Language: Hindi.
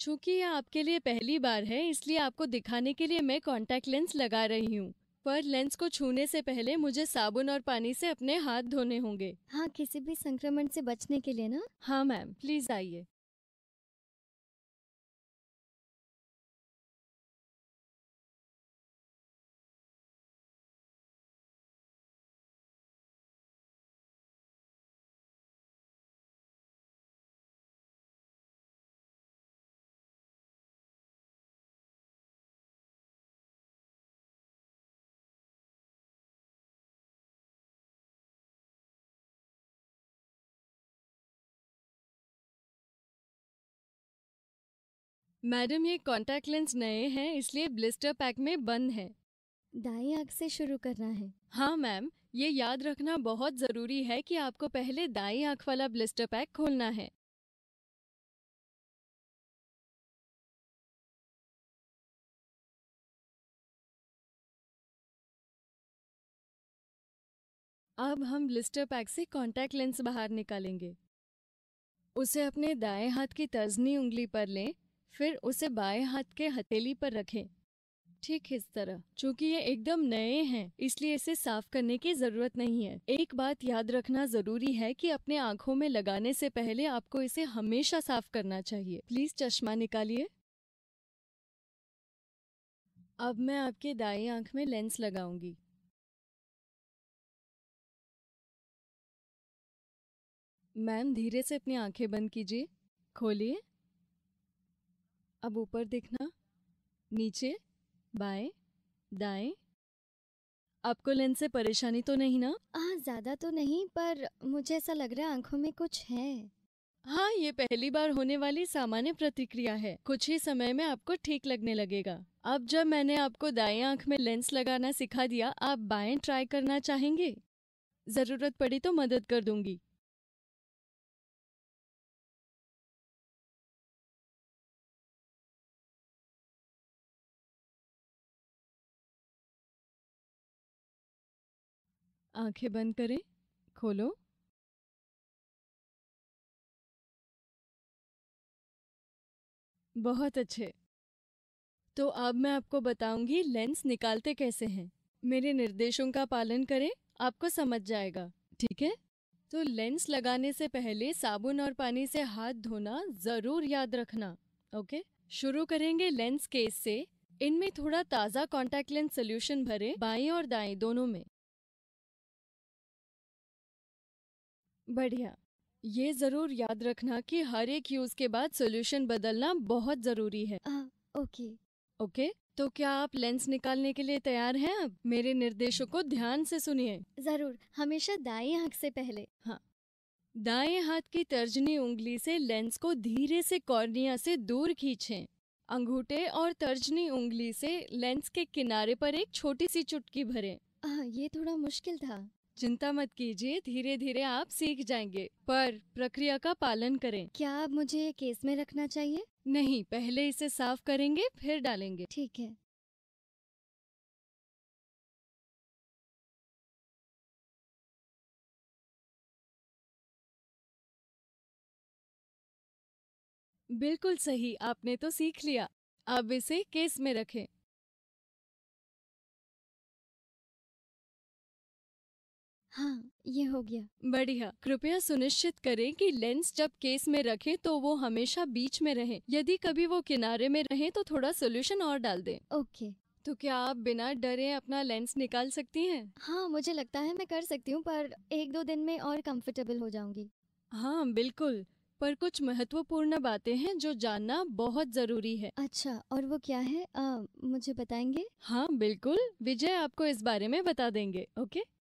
चूंकि ये आपके लिए पहली बार है इसलिए आपको दिखाने के लिए मैं कॉन्टैक्ट लेंस लगा रही हूँ पर लेंस को छूने से पहले मुझे साबुन और पानी से अपने हाथ धोने होंगे हाँ किसी भी संक्रमण से बचने के लिए ना हाँ मैम प्लीज आइए मैडम ये कॉन्टैक्ट लेंस नए हैं इसलिए ब्लिस्टर पैक में बंद है दाई आंख से शुरू करना है हाँ मैम ये याद रखना बहुत ज़रूरी है कि आपको पहले दाई आंख वाला ब्लिस्टर पैक खोलना है अब हम ब्लिस्टर पैक से कॉन्टैक्ट लेंस बाहर निकालेंगे उसे अपने दाएं हाथ की तर्जनी उंगली पर लें फिर उसे बाएं हाथ के हथेली पर रखें ठीक इस तरह चूंकि ये एकदम नए हैं इसलिए इसे साफ करने की जरूरत नहीं है एक बात याद रखना जरूरी है कि अपने आंखों में लगाने से पहले आपको इसे हमेशा साफ करना चाहिए प्लीज चश्मा निकालिए अब मैं आपके दाई आंख में लेंस लगाऊंगी मैम धीरे से अपनी आंखें बंद कीजिए खोलिए अब ऊपर देखना नीचे बाएं दाएं आपको लेंस से परेशानी तो नहीं ना हाँ ज्यादा तो नहीं पर मुझे ऐसा लग रहा है आंखों में कुछ है हाँ ये पहली बार होने वाली सामान्य प्रतिक्रिया है कुछ ही समय में आपको ठीक लगने लगेगा अब जब मैंने आपको दाएं आंख में लेंस लगाना सिखा दिया आप बाएं ट्राई करना चाहेंगे जरूरत पड़ी तो मदद कर दूंगी आंखें बंद करें खोलो बहुत अच्छे तो अब मैं आपको बताऊंगी लेंस निकालते कैसे हैं मेरे निर्देशों का पालन करें आपको समझ जाएगा ठीक है तो लेंस लगाने से पहले साबुन और पानी से हाथ धोना जरूर याद रखना ओके शुरू करेंगे लेंस केस से इनमें थोड़ा ताज़ा कॉन्टैक्ट लेंस सोल्यूशन भरे बाएं और दाएं दोनों में बढ़िया ये जरूर याद रखना कि हर एक यूज के बाद सॉल्यूशन बदलना बहुत जरूरी है आ, ओके ओके तो क्या आप लेंस निकालने के लिए तैयार हैं अब मेरे निर्देशों को ध्यान से सुनिए जरूर हमेशा दाएं हाथ से पहले हाँ दाएं हाथ की तर्जनी उंगली से लेंस को धीरे से कॉर्निया से दूर खींचें। अंगूठे और तर्जनी उंगली से लेंस के किनारे पर एक छोटी सी चुटकी भरें। आ, हाँ, ये थोड़ा मुश्किल था चिंता मत कीजिए धीरे धीरे आप सीख जाएंगे पर प्रक्रिया का पालन करें क्या आप मुझे केस में रखना चाहिए नहीं पहले इसे साफ करेंगे फिर डालेंगे ठीक है बिल्कुल सही आपने तो सीख लिया अब इसे केस में रखें हाँ ये हो गया बढ़िया कृपया सुनिश्चित करें कि लेंस जब केस में रखें तो वो हमेशा बीच में रहे यदि कभी वो किनारे में रहे तो थोड़ा सोल्यूशन और डाल दें ओके तो क्या आप बिना डरे अपना लेंस निकाल सकती हैं? हाँ मुझे लगता है मैं कर सकती हूँ पर एक दो दिन में और कंफर्टेबल हो जाऊंगी हाँ बिल्कुल पर कुछ महत्वपूर्ण बातें हैं जो जानना बहुत जरूरी है अच्छा और वो क्या है आ, मुझे बताएंगे हाँ बिल्कुल विजय आपको इस बारे में बता देंगे ओके